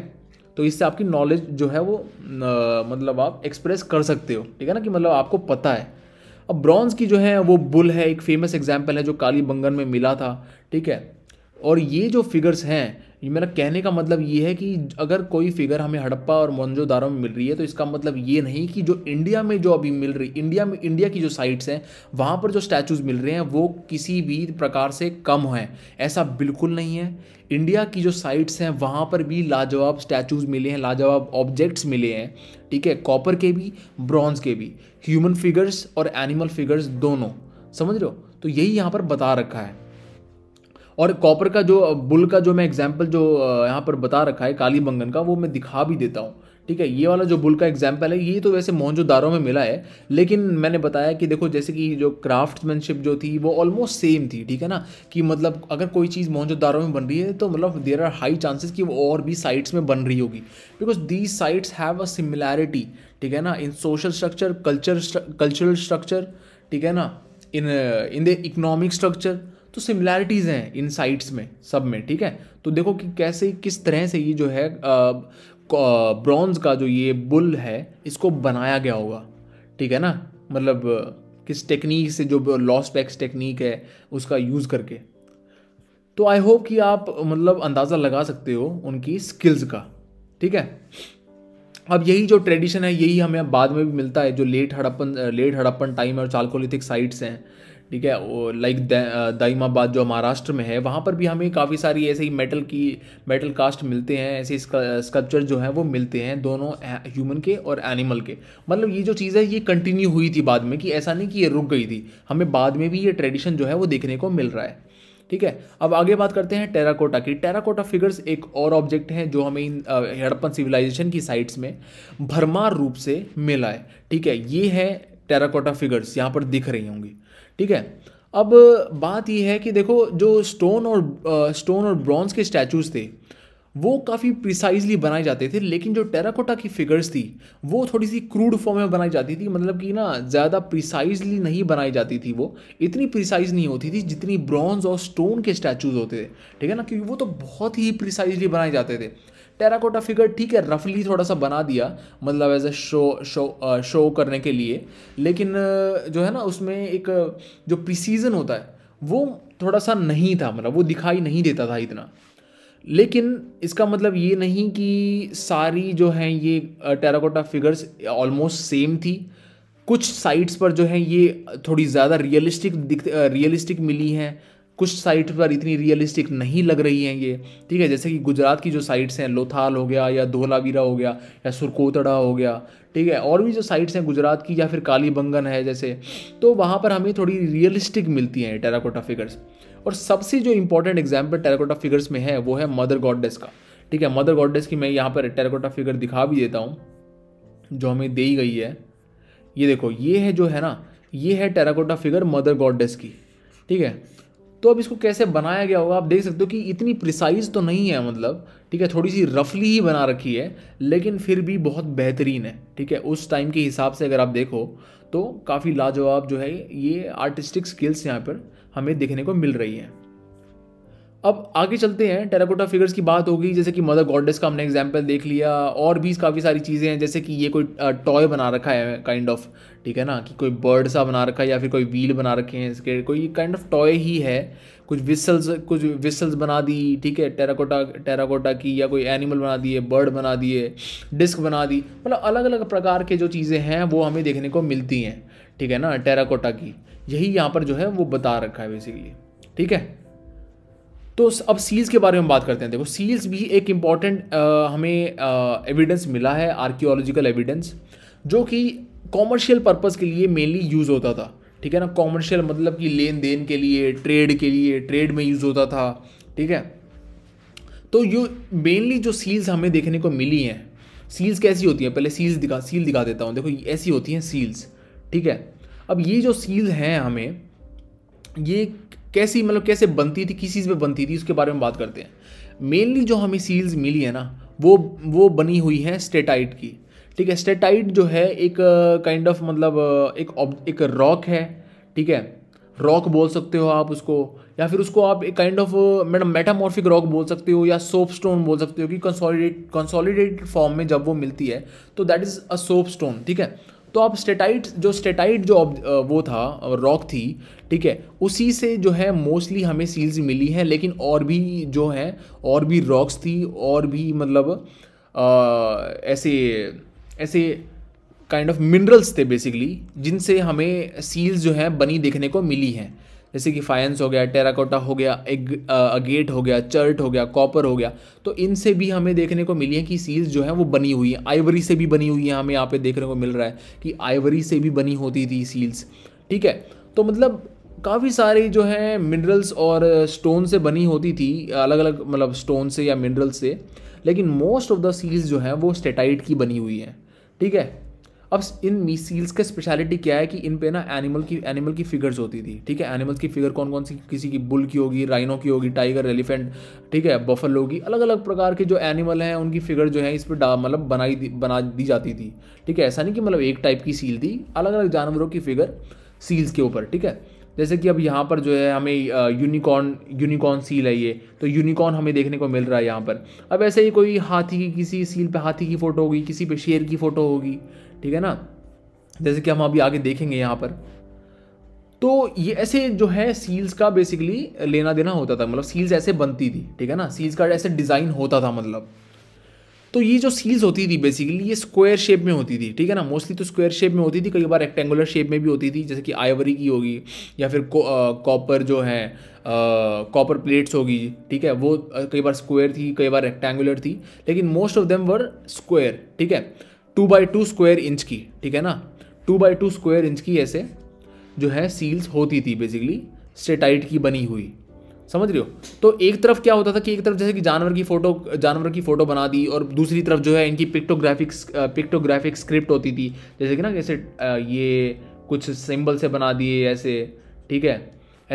तो इससे आपकी नॉलेज जो है वो uh, मतलब आप एक्सप्रेस कर सकते हो ठीक है ना कि मतलब आपको पता है अब ब्रॉन्ज़ की जो है वो बुल है एक फेमस एग्जाम्पल है जो काली बंगन में मिला था ठीक है और ये जो फिगर्स हैं ये मेरा कहने का मतलब ये है कि अगर कोई फिगर हमें हड़प्पा और मोहनजोदारो में मिल रही है तो इसका मतलब ये नहीं कि जो इंडिया में जो अभी मिल रही इंडिया में इंडिया की जो साइट्स हैं वहाँ पर जो स्टैचूज़ मिल रहे हैं वो किसी भी प्रकार से कम हैं ऐसा बिल्कुल नहीं है इंडिया की जो साइट्स हैं वहाँ पर भी लाजवाब स्टैचूज़ मिले हैं लाजवाब ऑब्जेक्ट्स मिले हैं ठीक है कॉपर के भी ब्रॉन्ज के भी ह्यूमन फिगर्स और एनिमल फिगर्स दोनों समझ रहे हो तो यही यहाँ पर बता रखा है और कॉपर का जो बुल का जो मैं एग्जाम्पल जो यहाँ पर बता रखा है काली बंगन का वो मैं दिखा भी देता हूँ ठीक है ये वाला जो बुल का एग्जाम्पल है ये तो वैसे मौजूदारों में मिला है लेकिन मैंने बताया कि देखो जैसे कि जो क्राफ्ट्समैनशिप जो थी वो ऑलमोस्ट सेम थी ठीक है ना कि मतलब अगर कोई चीज़ मौजूदारों में बन रही है तो मतलब देर आर हाई चांसेस कि वो और भी साइट्स में बन रही होगी because these sites have a similarity ठीक है ना in social structure culture cultural structure ठीक है ना in in the economic structure तो सिमिलैरिटीज़ हैं इन साइट्स में सब में ठीक है तो देखो कि कैसे किस तरह से ये जो है ब्रॉन्ज का जो ये बुल है इसको बनाया गया होगा ठीक है ना मतलब किस टेक्निक से जो लॉस पैक्स टेक्निक है उसका यूज़ करके तो आई होप कि आप मतलब अंदाज़ा लगा सकते हो उनकी स्किल्स का ठीक है अब यही जो ट्रेडिशन है यही हमें बाद में भी मिलता है जो late Harappan late Harappan time और चालकोलिथिक साइट्स हैं ठीक है लाइक दाइमाबाद जो महाराष्ट्र में है वहाँ पर भी हमें काफ़ी सारी ऐसे ही मेटल की मेटल कास्ट मिलते हैं ऐसे स्कल्पचर जो हैं वो मिलते हैं दोनों ह्यूमन के और एनिमल के मतलब ये जो चीज़ है ये कंटिन्यू हुई थी बाद में कि ऐसा नहीं कि ये रुक गई थी हमें बाद में भी ये ट्रेडिशन जो है वो देखने को मिल रहा है ठीक है अब आगे बात करते हैं टेराकोटा की टेराकोटा फिगर्स एक और ऑब्जेक्ट हैं जो हमें इन हड़प्पन सिविलाइजेशन की साइट्स में भरमार रूप से मिला है ठीक है ये है टेराकोटा फिगर्स यहाँ पर दिख रही होंगी ठीक है अब बात यह है कि देखो जो स्टोन और स्टोन और ब्रॉन्ज के स्टैचूज़ थे वो काफ़ी प्रिसाइजली बनाए जाते थे लेकिन जो टेराकोटा की फिगर्स थी वो थोड़ी सी क्रूड फॉर्म में बनाई जाती थी मतलब कि ना ज़्यादा प्रिसाइजली नहीं बनाई जाती थी वो इतनी प्रिसाइज नहीं होती थी जितनी ब्रॉन्ज और स्टोन के स्टैचूज होते थे ठीक है ना क्योंकि वो तो बहुत ही प्रिसाइजली बनाए जाते थे टेराकोटा फिगर ठीक है रफली थोड़ा सा बना दिया मतलब as a show show uh, show करने के लिए लेकिन जो है ना उसमें एक जो प्रिसीजन होता है वो थोड़ा सा नहीं था मतलब वो दिखाई नहीं देता था इतना लेकिन इसका मतलब ये नहीं कि सारी जो हैं ये टेराकोटा फिगर्स ऑलमोस्ट सेम थी कुछ साइट्स पर जो है ये थोड़ी ज़्यादा रियलिस्टिक दिख रियलिस्टिक मिली हैं कुछ साइट पर इतनी रियलिस्टिक नहीं लग रही हैं ये ठीक है जैसे कि गुजरात की जो साइट्स हैं लोथाल हो गया या धोलावीरा हो गया या सुरकोतड़ा हो गया ठीक है और भी जो साइट्स हैं गुजरात की या फिर कालीबंगन है जैसे तो वहाँ पर हमें थोड़ी रियलिस्टिक मिलती हैं टेराकोटा फिगर्स और सबसे जो इंपॉर्टेंट एग्जाम्पल टेराकोटा फिगर्स में है वो है मदर गॉडेस का ठीक है मदर गॉडेस की मैं यहाँ पर टेराकोटा फिगर दिखा भी देता हूँ जो हमें दी गई है ये देखो ये है जो है ना ये है टेराकोटा फिगर मदर गॉडेस की ठीक है तो अब इसको कैसे बनाया गया होगा आप देख सकते हो कि इतनी प्रिसाइज तो नहीं है मतलब ठीक है थोड़ी सी रफली ही बना रखी है लेकिन फिर भी बहुत बेहतरीन है ठीक है उस टाइम के हिसाब से अगर आप देखो तो काफ़ी लाजवाब जो है ये आर्टिस्टिक स्किल्स यहाँ पर हमें देखने को मिल रही हैं अब आगे चलते हैं टेराकोटा फिगर्स की बात होगी जैसे कि मदर गॉडेस का हमने एग्जाम्पल देख लिया और भी काफ़ी सारी चीज़ें हैं जैसे कि ये कोई टॉय बना रखा है काइंड ऑफ ठीक है ना कि कोई बर्ड सा बना रखा है या फिर कोई व्हील बना रखे हैं इसके कोई काइंड ऑफ टॉय ही है कुछ विसल्स कुछ विसल्स बना दी ठीक है टेराकोटा टेराकोटा की या कोई एनिमल बना दिए बर्ड बना दिए डिस्क बना दी मतलब अलग अलग प्रकार के जो चीज़ें हैं वो हमें देखने को मिलती हैं ठीक है ना टेराकोटा की यही यहाँ पर जो है वो बता रखा है बेसिकली ठीक है तो अब सील्स के बारे में बात करते हैं देखो सील्स भी एक इम्पॉर्टेंट हमें एविडेंस मिला है आर्कियोलॉजिकल एविडेंस जो कि कॉमर्शियल पर्पज़ के लिए मेनली यूज़ होता था ठीक है ना कॉमर्शियल मतलब कि लेन देन के लिए ट्रेड के लिए ट्रेड में यूज़ होता था ठीक है तो यू मेनली जो सील्स हमें देखने को मिली हैं सील्स कैसी होती हैं पहले सील्स दिखा सील दिखा देता हूँ देखो ऐसी होती हैं सील्स ठीक है अब ये जो सील्स हैं हमें ये कैसी मतलब कैसे बनती थी किस चीज़ में बनती थी उसके बारे में बात करते हैं मेनली जो हमें सील्स मिली है ना वो वो बनी हुई है स्टेटाइट की ठीक है स्टेटाइट जो है एक काइंड ऑफ मतलब एक एक रॉक है ठीक है रॉक बोल सकते हो आप उसको या फिर उसको आप एक काइंड ऑफ मैडम मेटामॉर्फिक रॉक बोल सकते हो या सोप स्टोन बोल सकते हो कि कंसोलिडेट कंसोलिडेटेड फॉर्म में जब वो मिलती है तो that is a soap stone ठीक है तो आप स्टेटाइट जो स्टेटाइट जो वो था रॉक थी ठीक है उसी से जो है मोस्टली हमें सील्स मिली हैं लेकिन और भी जो है और भी रॉक्स थी और भी मतलब आ, ऐसे ऐसे काइंड ऑफ मिनरल्स थे बेसिकली जिनसे हमें सील्स जो हैं बनी देखने को मिली हैं जैसे कि फायंस हो गया टेराकोटा हो गया एग अगेट हो गया चर्ट हो गया कॉपर हो गया तो इनसे भी हमें देखने को मिली है कि सील्स जो है वो बनी हुई है आइवरी से भी बनी हुई है हमें यहाँ पे देखने को मिल रहा है कि आइवरी से भी बनी होती थी सील्स ठीक है तो मतलब काफ़ी सारी जो है मिनरल्स और स्टोन से बनी होती थी अलग अलग मतलब स्टोन से या मिनरल से लेकिन मोस्ट ऑफ द सील्स जो हैं वो स्टेटाइट की बनी हुई हैं ठीक है अब इन मिसील्स का स्पेशलिटी क्या है कि इन पे ना एनिमल की एनिमल की फिगर्स होती थी ठीक है एनिमल्स की फिगर कौन कौन सी किसी की बुल की होगी राइनो की होगी टाइगर एलिफेंट ठीक है बफलो की अलग अलग प्रकार के जो एनिमल हैं उनकी फिगर जो है इस पर मतलब बनाई बना दी जाती थी ठीक है ऐसा नहीं कि मतलब एक टाइप की सील थी अलग अलग जानवरों की फिगर सील्स के ऊपर ठीक है जैसे कि अब यहाँ पर जो है हमें यूनिकॉर्न यूनिकॉर्न सील है ये तो यूनिकॉर्न हमें देखने को मिल रहा है यहाँ पर अब ऐसे ही कोई हाथी की किसी सील पे हाथी की फ़ोटो होगी किसी पे शेर की फ़ोटो होगी ठीक है ना जैसे कि हम अभी आगे देखेंगे यहाँ पर तो ये ऐसे जो है सील्स का बेसिकली लेना देना होता था मतलब सील्स ऐसे बनती थी ठीक है ना सील्स का ऐसे डिज़ाइन होता था मतलब तो ये जो सील्स होती थी बेसिकली ये स्क्वायर शेप में होती थी ठीक है ना मोस्टली तो स्क्वायर शेप में होती थी कई बार रेक्टेंगुलर शेप में भी होती थी जैसे कि आइवरी की होगी या फिर कॉपर जो है कॉपर प्लेट्स होगी ठीक है वो कई बार स्क्वायर थी कई बार रेक्टेंगुलर थी लेकिन most of them were square ठीक है two by two square inch की ठीक है ना two by two square inch की ऐसे जो है सील्स होती थी बेसिकली स्टेटाइट की बनी हुई समझ रहे हो तो एक तरफ क्या होता था कि एक तरफ जैसे कि जानवर की फोटो जानवर की फोटो बना दी और दूसरी तरफ जो है इनकी पिक्टोग्राफिक पिक्टोग्राफिक स्क्रिप्ट होती थी जैसे कि ना जैसे ये कुछ सिंबल से बना दिए ऐसे ठीक है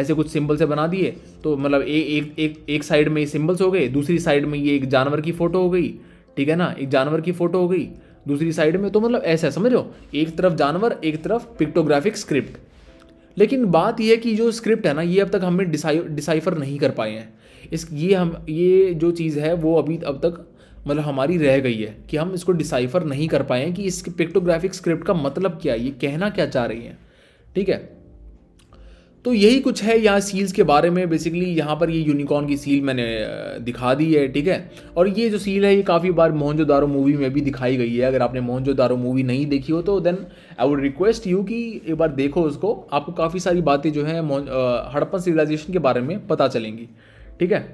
ऐसे कुछ सिंबल से बना दिए तो मतलब एक एक एक एक साइड में ये सिंबल्स हो गए दूसरी साइड में ये एक जानवर की फ़ोटो हो गई ठीक है ना एक जानवर की फ़ोटो हो गई दूसरी साइड में तो मतलब ऐसा समझ रहे हो एक तरफ जानवर एक तरफ पिक्टोग्राफिक स्क्रिप्ट लेकिन बात यह है कि जो स्क्रिप्ट है ना ये अब तक हमें डिसाइफर नहीं कर पाए हैं इस ये हम ये जो चीज़ है वो अभी अब तक मतलब हमारी रह गई है कि हम इसको डिसाइफर नहीं कर पाए हैं कि इस पिक्टोग्राफिक स्क्रिप्ट का मतलब क्या है ये कहना क्या चाह रही है ठीक है तो यही कुछ है यहाँ सील्स के बारे में बेसिकली यहाँ पर ये यूनिकॉर्न की सील मैंने दिखा दी है ठीक है और ये जो सील है ये काफ़ी बार मोहनजोदारो मूवी में भी दिखाई गई है अगर आपने मोहनजोदारो मूवी नहीं देखी हो तो then I would request you कि एक बार देखो उसको आपको काफ़ी सारी बातें जो हैं हड़प्पन सिविलाइजेशन के बारे में पता चलेंगी ठीक है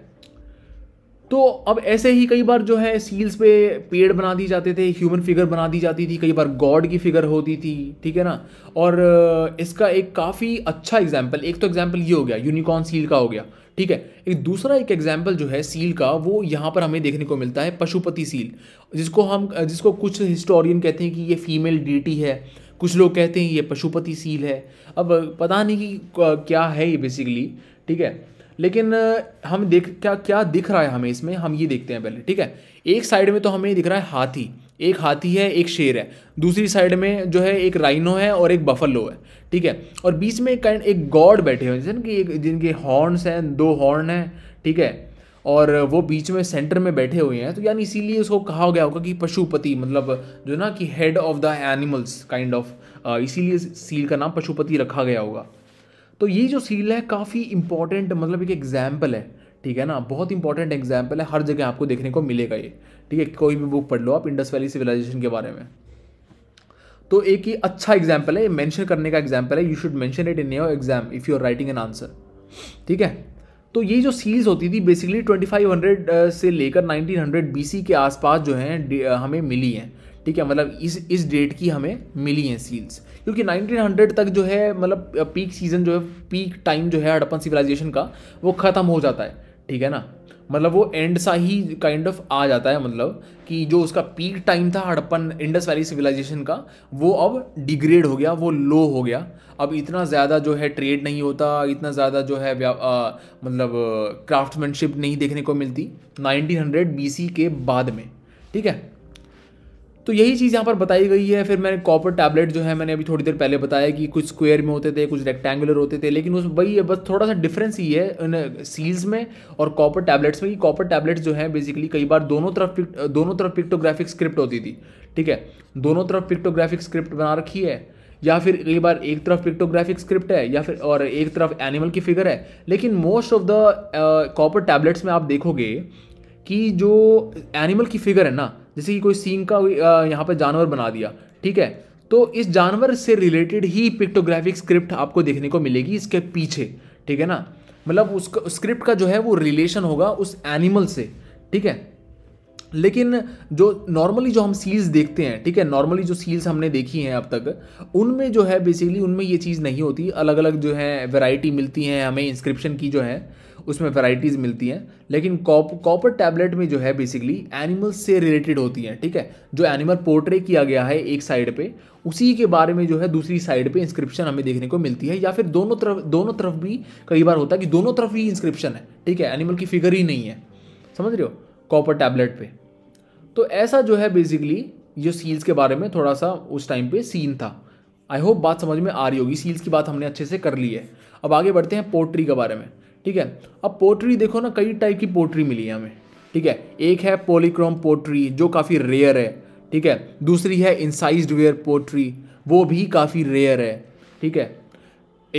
तो अब ऐसे ही कई बार जो है सील्स पे पेड़ बना दिए जाते थे ह्यूमन फिगर बना दी जाती थी कई बार गॉड की फिगर होती थी ठीक है ना और इसका एक काफ़ी अच्छा एग्जाम्पल एक तो एग्जाम्पल ये हो गया यूनिकॉर्न सील का हो गया ठीक है एक दूसरा एक एग्जाम्पल जो है सील का वो यहाँ पर हमें देखने को मिलता है पशुपति सील जिसको हम जिसको कुछ हिस्टोरियन कहते हैं कि ये फीमेल डीटी है कुछ लोग कहते हैं ये पशुपति सील है अब पता नहीं कि क्या है ये बेसिकली ठीक है लेकिन हम देख क्या क्या दिख रहा है हमें इसमें हम ये देखते हैं पहले ठीक है एक साइड में तो हमें दिख रहा है हाथी एक हाथी है एक शेर है दूसरी साइड में जो है एक राइनो है और एक बफलो है ठीक है और बीच में एक एक गॉड बैठे हुए हैं एक जिनके हॉर्न्स हैं दो हॉर्न हैं ठीक है और वो बीच में सेंटर में बैठे हुए हैं तो यानी इसीलिए उसको कहा गया होगा कि पशुपति मतलब जो ना कि head of the animals kind of इसीलिए सील का नाम पशुपति रखा गया होगा तो ये जो सील है काफ़ी इंपॉर्टेंट मतलब एक एग्जाम्पल है ठीक है ना बहुत इंपॉर्टेंट एग्जाम्पल है हर जगह आपको देखने को मिलेगा ये ठीक है कोई भी बुक पढ़ लो आप इंडस वैली सिविलाइजेशन के बारे में तो एक ही अच्छा एग्जाम्पल है मेंशन करने का एग्जाम्पल है you should mention it in your exam if you are writing an answer ठीक है तो ये जो सील्स होती थी बेसिकली 2500 uh, से लेकर 1900 बीसी के आसपास जो हैं uh, हमें मिली हैं ठीक है मतलब इस इस डेट की हमें मिली हैं सील्स क्योंकि 1900 तक जो है मतलब पीक सीजन जो है पीक टाइम जो है हड़प्पन सिविलाइजेशन का वो ख़त्म हो जाता है ठीक है ना मतलब वो एंड सा ही काइंड kind ऑफ of आ जाता है मतलब कि जो उसका पीक टाइम था हड़प्पन इंडस वैली सिविलाइजेशन का वो अब डिग्रेड हो गया वो लो हो गया अब इतना ज़्यादा जो है ट्रेड नहीं होता इतना ज़्यादा जो है आ, मतलब क्राफ्टमैनशिप नहीं देखने को मिलती 1900 बीसी के बाद में ठीक है तो यही चीज़ यहाँ पर बताई गई है फिर मैंने कॉपर टैबलेट जो है मैंने अभी थोड़ी देर पहले बताया कि कुछ स्क्वायर में होते थे कुछ रेक्टेंगुलर होते थे लेकिन उस वही है बस थोड़ा सा डिफरेंस ही है इन सील्स में और कॉपर टैबलेट्स में कि कॉपर टैबलेट्स जो है बेसिकली कई बार दोनों तरफ दोनों तरफ पिक्टोग्राफिक स्क्रिप्ट होती थी ठीक है दोनों तरफ पिक्टोग्राफिक स्क्रिप्ट बना रखी है या फिर कई बार एक तरफ पिक्टोग्राफिक स्क्रिप्ट है या फिर और एक तरफ एनिमल की फिगर है लेकिन most of the copper tablets में आप देखोगे कि जो एनिमल की फिगर है ना जैसे कि कोई सींग का यहाँ पर जानवर बना दिया ठीक है तो इस जानवर से रिलेटेड ही पिक्टोग्राफिक स्क्रिप्ट आपको देखने को मिलेगी इसके पीछे ठीक है ना मतलब उसका स्क्रिप्ट का जो है वो रिलेशन होगा उस एनिमल से ठीक है लेकिन जो नॉर्मली जो हम सील्स देखते हैं ठीक है नॉर्मली जो सील्स हमने देखी हैं अब तक उनमें जो है बेसिकली उनमें ये चीज़ नहीं होती अलग अलग जो है वैरायटी मिलती हैं हमें इंस्क्रिप्शन की जो है उसमें वैराइटीज़ मिलती हैं लेकिन कॉपर टैबलेट में जो है बेसिकली एनिमल्स से रिलेटेड होती हैं ठीक है जो एनिमल पोर्ट्रे किया गया है एक साइड पे उसी के बारे में जो है दूसरी साइड पे इंस्क्रिप्शन हमें देखने को मिलती है या फिर दोनों तरफ दोनों तरफ भी कई बार होता है कि दोनों तरफ ही इंस्क्रिप्शन है ठीक है एनिमल की फिगर ही नहीं है समझ रहे हो कॉपर टैबलेट पर तो ऐसा जो है बेसिकली जो सील्स के बारे में थोड़ा सा उस टाइम पर सीन था आई होप बात समझ में आ रही होगी सील्स की बात हमने अच्छे से कर ली है अब आगे बढ़ते हैं पोट्री के बारे में ठीक है अब पोट्री देखो ना कई टाइप की पोट्री मिली है हमें ठीक है एक है पोलिक्रोम पोट्री जो काफ़ी रेयर है ठीक है दूसरी है इंसाइज वेयर पोट्री वो भी काफ़ी रेयर है ठीक है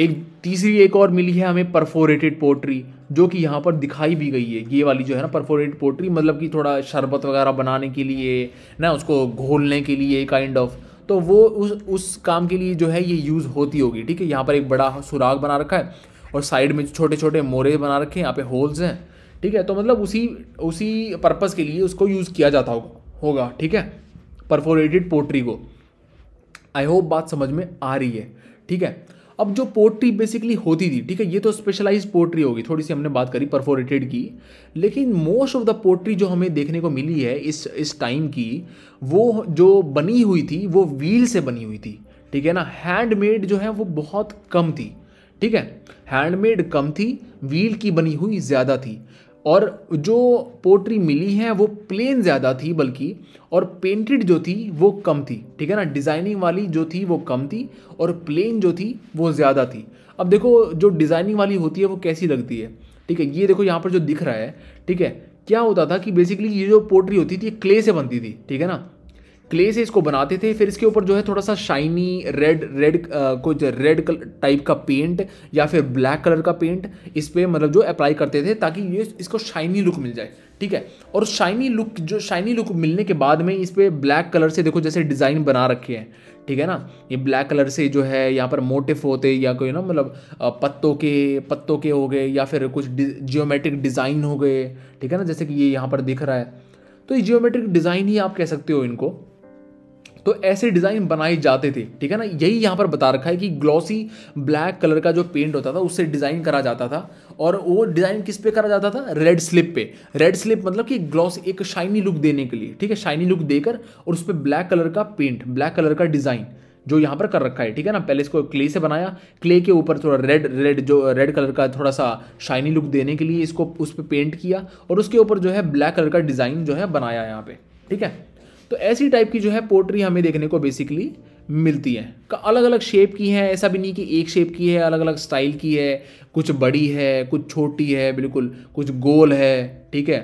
एक तीसरी एक और मिली है हमें परफोरेटेड पोट्री जो कि यहाँ पर दिखाई भी गई है ये वाली जो है ना परफोरेटेड पोट्री मतलब कि थोड़ा शरबत वगैरह बनाने के लिए ना उसको घोलने के लिए काइंड ऑफ तो वो उस उस काम के लिए जो है ये यूज़ होती होगी ठीक है यहाँ पर एक बड़ा सुराग बना रखा है और साइड में छोटे छोटे मोरे बना रखे हैं यहाँ पे होल्स हैं ठीक है तो मतलब उसी उसी पर्पज़ के लिए उसको यूज़ किया जाता होगा होगा ठीक है परफोरेटेड पोट्री को आई होप बात समझ में आ रही है ठीक है अब जो पोट्री बेसिकली होती थी ठीक है ये तो स्पेशलाइज पोट्री होगी थोड़ी सी हमने बात करी परफोरेटेड की लेकिन मोस्ट ऑफ द पोट्री जो हमें देखने को मिली है इस इस टाइम की वो जो बनी हुई थी वो व्हील से बनी हुई थी ठीक है ना हैंडमेड जो है वो बहुत कम थी ठीक है हैंडमेड कम थी व्हील की बनी हुई ज़्यादा थी और जो पोट्री मिली है वो प्लेन ज़्यादा थी बल्कि और पेंटेड जो थी वो कम थी ठीक है ना डिज़ाइनिंग वाली जो थी वो कम थी और प्लेन जो थी वो ज़्यादा थी अब देखो जो डिज़ाइनिंग वाली होती है वो कैसी लगती है ठीक है ये देखो यहाँ पर जो दिख रहा है ठीक है क्या होता था कि बेसिकली ये जो पोट्री होती थी क्ले से बनती थी ठीक है ना क्ले से इसको बनाते थे फिर इसके ऊपर जो है थोड़ा सा शाइनी रेड रेड कुछ रेड टाइप का पेंट या फिर ब्लैक कलर का पेंट इस पर मतलब जो अप्लाई करते थे ताकि ये इसको शाइनी लुक मिल जाए ठीक है और शाइनी लुक जो शाइनी लुक मिलने के बाद में इस पर ब्लैक कलर से देखो जैसे डिज़ाइन बना रखे हैं ठीक है ना ये ब्लैक कलर से जो है यहाँ पर मोटिफ होते या कोई ना मतलब पत्तों के पत्तों के हो गए या फिर कुछ जियोमेट्रिक डिज़ाइन हो गए ठीक है ना जैसे कि ये यहाँ पर दिख रहा है तो ये जियोमेट्रिक डिज़ाइन ही आप कह सकते हो इनको तो ऐसे डिज़ाइन बनाए जाते थे ठीक है ना यही यहाँ पर बता रखा है कि ग्लॉसी ब्लैक कलर का जो पेंट होता था उससे डिज़ाइन करा जाता था और वो डिज़ाइन किस पे करा जाता था रेड स्लिप पे रेड स्लिप मतलब कि ग्लॉस एक शाइनी लुक देने के लिए ठीक है शाइनी लुक देकर और उस पर ब्लैक कलर का पेंट ब्लैक कलर का डिज़ाइन जो यहाँ पर कर रखा है ठीक है ना पहले इसको क्ले से बनाया क्ले के ऊपर थोड़ा रेड रेड जो रेड कलर का थोड़ा सा शाइनी लुक देने के लिए इसको उस पर पे पेंट किया और उसके ऊपर जो है ब्लैक कलर का डिज़ाइन जो है बनाया यहाँ पे ठीक है तो ऐसी टाइप की जो है पोट्री हमें देखने को बेसिकली मिलती है अलग अलग शेप की है ऐसा भी नहीं कि एक शेप की है अलग अलग स्टाइल की है कुछ बड़ी है कुछ छोटी है बिल्कुल कुछ गोल है ठीक है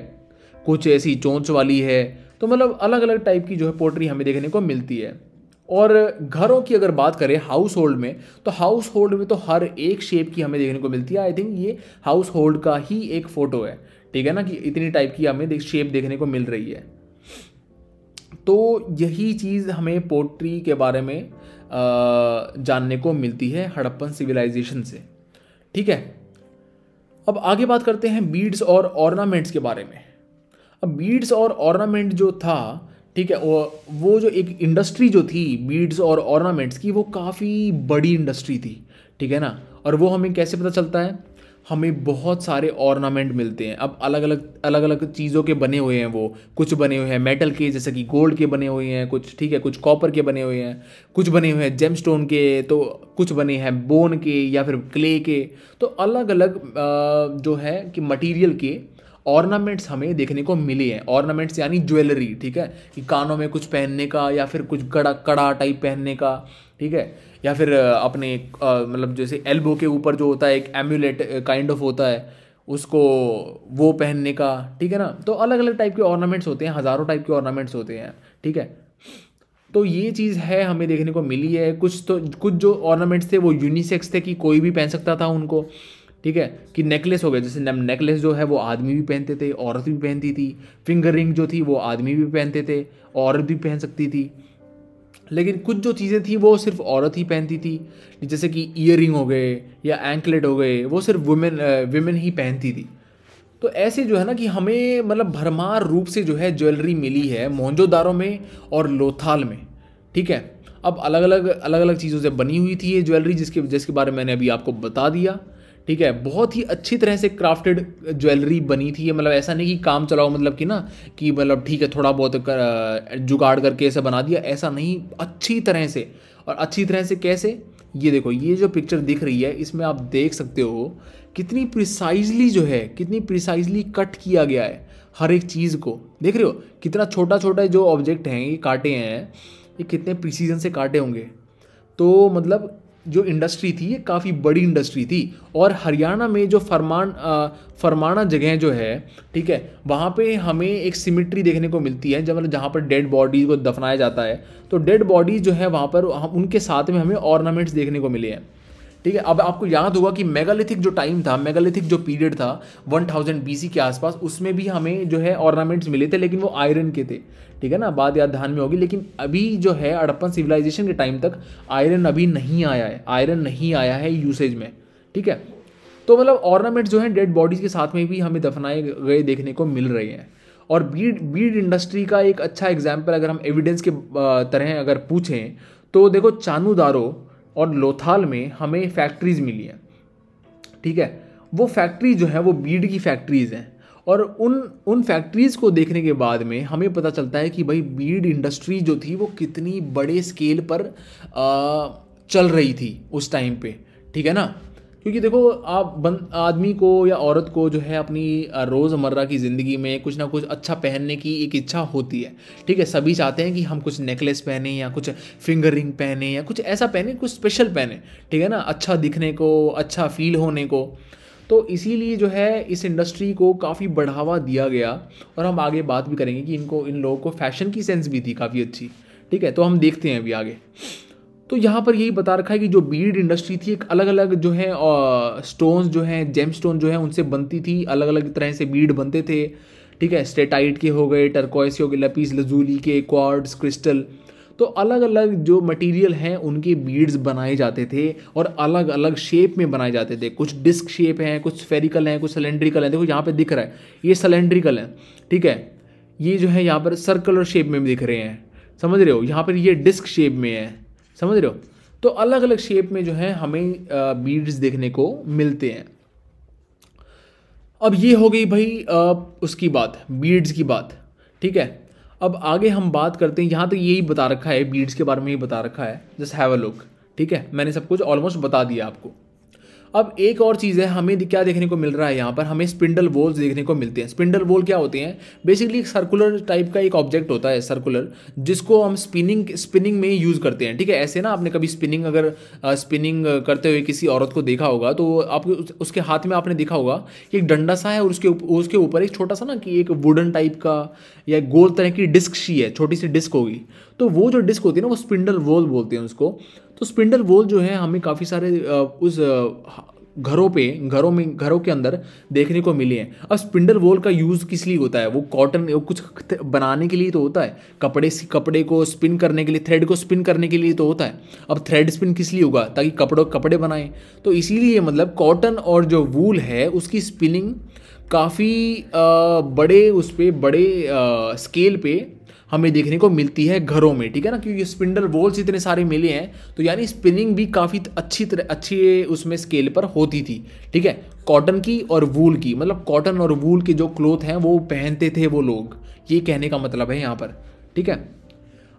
कुछ ऐसी चोंच वाली है तो मतलब अलग अलग टाइप की जो है पोट्री हमें देखने को मिलती है और घरों की अगर बात करें हाउस होल्ड में तो हाउस होल्ड में तो हर एक शेप की हमें देखने को मिलती है आई थिंक ये हाउस होल्ड का ही एक फ़ोटो है ठीक है ना कि इतनी टाइप की हमें शेप देखने को मिल रही है तो यही चीज़ हमें पोट्री के बारे में जानने को मिलती है हड़प्पन सिविलाइजेशन से ठीक है अब आगे बात करते हैं बीड्स और ऑर्नामेंट्स के बारे में अब बीड्स और ऑर्नामेंट जो था ठीक है वो जो एक इंडस्ट्री जो थी बीड्स और ऑर्नामेंट्स की वो काफ़ी बड़ी इंडस्ट्री थी ठीक है ना और वो हमें कैसे पता चलता है हमें बहुत सारे ऑर्नामेंट मिलते हैं अब अलग अलग अलग अलग चीज़ों के बने हुए हैं वो कुछ बने हुए हैं मेटल के जैसे कि गोल्ड के बने हुए हैं कुछ ठीक है कुछ कॉपर के बने हुए हैं कुछ बने हुए हैं जेम स्टोन के तो कुछ बने हैं बोन के या फिर क्ले के तो अलग अलग जो है कि मटीरियल के ऑर्नामेंट्स हमें देखने को मिले हैं ऑर्नामेंट्स यानी ज्वेलरी ठीक है कि कानों में कुछ पहनने का या फिर कुछ कड़ा कड़ा टाइप पहनने का ठीक है या फिर अपने मतलब जैसे एल्बो के ऊपर जो होता है एक एम्यूलेट काइंड ऑफ होता है उसको वो पहनने का ठीक है ना तो अलग अलग टाइप के ऑर्नामेंट्स होते हैं हज़ारों टाइप के ऑर्नामेंट्स होते हैं ठीक है तो ये चीज़ है हमें देखने को मिली है कुछ तो कुछ जो ऑर्नामेंट्स थे वो यूनिसेक्स थे कि कोई भी पहन सकता था उनको ठीक है कि नेकलेस हो गया जैसे नेकलेस जो है वो आदमी भी पहनते थे औरत भी पहनती थी फिंगर रिंग जो थी वो आदमी भी पहनते थे औरत भी पहन सकती थी लेकिन कुछ जो चीज़ें थी वो सिर्फ औरत ही पहनती थी जैसे कि ईयर हो गए या एंकलेट हो गए वो सिर्फ वुमेन वुमेन ही पहनती थी तो ऐसे जो है ना कि हमें मतलब भरमार रूप से जो है ज्वेलरी मिली है मोहनजोदारों में और लोथाल में ठीक है अब अलग अलग अलग अलग चीज़ों से बनी हुई थी ये ज्वेलरी जिसके जिसके बारे में मैंने अभी आपको बता दिया ठीक है बहुत ही अच्छी तरह से क्राफ्टेड ज्वेलरी बनी थी मतलब ऐसा नहीं कि काम चलाओ मतलब कि ना कि मतलब ठीक है थोड़ा बहुत कर, जुगाड़ करके ऐसा बना दिया ऐसा नहीं अच्छी तरह से और अच्छी तरह से कैसे ये देखो ये जो पिक्चर दिख रही है इसमें आप देख सकते हो कितनी प्रिसाइजली जो है कितनी प्रिसाइजली कट किया गया है हर एक चीज़ को देख रहे हो कितना छोटा छोटा जो ऑब्जेक्ट हैं ये काटे हैं ये कितने प्रिसीजन से काटे होंगे तो मतलब जो इंडस्ट्री थी ये काफ़ी बड़ी इंडस्ट्री थी और हरियाणा में जो फरमान फरमाना जगह जो है ठीक है वहाँ पे हमें एक सिमिट्री देखने को मिलती है जब मतलब जहाँ पर डेड बॉडीज़ को दफनाया जाता है तो डेड बॉडीज़ जो है वहाँ पर उनके साथ में हमें ऑर्नामेंट्स देखने को मिले हैं ठीक है अब आपको याद होगा कि मेगालिथिक जो टाइम था मेगालिथिक जो पीरियड था 1000 थाउजेंड के आसपास उसमें भी हमें जो है ऑर्नामेंट्स मिले थे लेकिन वो आयरन के थे ठीक है ना बात याद ध्यान में होगी लेकिन अभी जो है अड़प्पन सिविलाइजेशन के टाइम तक आयरन अभी नहीं आया है आयरन नहीं आया है यूसेज में ठीक है तो मतलब ऑर्नामेंट्स जो हैं डेड बॉडीज़ के साथ में भी हमें दफनाए गए देखने को मिल रहे हैं और बीड बीड इंडस्ट्री का एक अच्छा एग्जाम्पल अगर हम एविडेंस के तरह अगर पूछें तो देखो चानू दारो और लोथाल में हमें फैक्ट्रीज़ मिली हैं ठीक है वो फैक्ट्री जो है वो बीड की फैक्ट्रीज़ हैं और उन उन फैक्ट्रीज़ को देखने के बाद में हमें पता चलता है कि भाई बीड इंडस्ट्री जो थी वो कितनी बड़े स्केल पर आ, चल रही थी उस टाइम पे ठीक है ना क्योंकि देखो आप बंद आदमी को या औरत को जो है अपनी रोज़मर्रा की ज़िंदगी में कुछ ना कुछ अच्छा पहनने की एक इच्छा होती है ठीक है सभी चाहते हैं कि हम कुछ नेकलेस पहने या कुछ फिंगर रिंग पहने या कुछ ऐसा पहने कुछ स्पेशल पहने ठीक है ना अच्छा दिखने को अच्छा फील होने को तो इसीलिए जो है इस इंडस्ट्री को काफ़ी बढ़ावा दिया गया और हम आगे बात भी करेंगे कि इनको इन लोगों को फैशन की सेंस भी थी काफ़ी अच्छी ठीक है तो हम देखते हैं अभी आगे तो यहाँ पर यही बता रखा है कि जो बीड इंडस्ट्री थी एक अलग अलग जो है स्टोन्स जो हैं जेम स्टोन जो है उनसे बनती थी अलग अलग तरह से बीड बनते थे ठीक है स्टेटाइट के हो गए टर्कोइस के हो गए लपीस लजूली के क्वार्ड्स क्रिस्टल तो अलग अलग जो मटेरियल हैं उनके बीड्स बनाए जाते थे और अलग अलग शेप में बनाए जाते थे कुछ डिस्क शेप हैं कुछ स्फेरिकल हैं कुछ सिलेंड्रिकल हैं देखो यहाँ पे दिख रहा है ये सिलेंड्रिकल है ठीक है ये जो है यहाँ पर सर्कुलर शेप में भी दिख रहे हैं समझ रहे हो यहाँ पर ये डिस्क शेप में है समझ रहे हो तो अलग अलग शेप में जो है हमें बीड्स देखने को मिलते हैं अब ये हो गई भाई आ, उसकी बात बीड्स की बात ठीक है अब आगे हम बात करते हैं यहाँ तो यही बता रखा है बीड्स के बारे में ही बता रखा है जस्ट हैव अ लुक ठीक है मैंने सब कुछ ऑलमोस्ट बता दिया आपको अब एक और चीज़ है हमें क्या देखने को मिल रहा है यहाँ पर हमें स्पिंडल वोल्स देखने को मिलते हैं स्पिंडल वोल क्या होते हैं बेसिकली एक सर्कुलर टाइप का एक ऑब्जेक्ट होता है सर्कुलर जिसको हम स्पिनिंग स्पिनिंग में यूज़ करते हैं ठीक है ऐसे ना आपने कभी स्पिनिंग अगर स्पिनिंग करते हुए किसी औरत को देखा होगा तो आप उसके हाथ में आपने देखा होगा कि एक डंडा सा है और उसके उसके ऊपर एक छोटा सा ना कि एक वुडन टाइप का या गोल तरह की डिस्क सी है छोटी सी डिस्क होगी तो वो जो डिस्क होती है ना वो स्पिंडल वोल बोलते हैं उसको तो स्पिंडल वोल जो है हमें काफ़ी सारे उस घरों पे घरों में घरों के अंदर देखने को मिले हैं अब स्पिंडल वोल का यूज़ किस लिए होता है वो कॉटन कुछ बनाने के लिए तो होता है कपड़े कपड़े को स्पिन करने के लिए थ्रेड को स्पिन करने के लिए तो होता है अब थ्रेड स्पिन किस लिए होगा ताकि कपड़ों कपड़े बनाए तो इसीलिए मतलब कॉटन और जो वूल है उसकी स्पिनिंग काफ़ी बड़े उस पर बड़े आ, स्केल पे हमें देखने को मिलती है घरों में ठीक है ना क्योंकि स्पिंडल वॉल्स इतने सारे मिले हैं तो यानी स्पिनिंग भी काफ़ी अच्छी तरह अच्छी उसमें स्केल पर होती थी ठीक है कॉटन की और वूल की मतलब कॉटन और वूल के जो क्लोथ हैं वो पहनते थे वो लोग ये कहने का मतलब है यहाँ पर ठीक है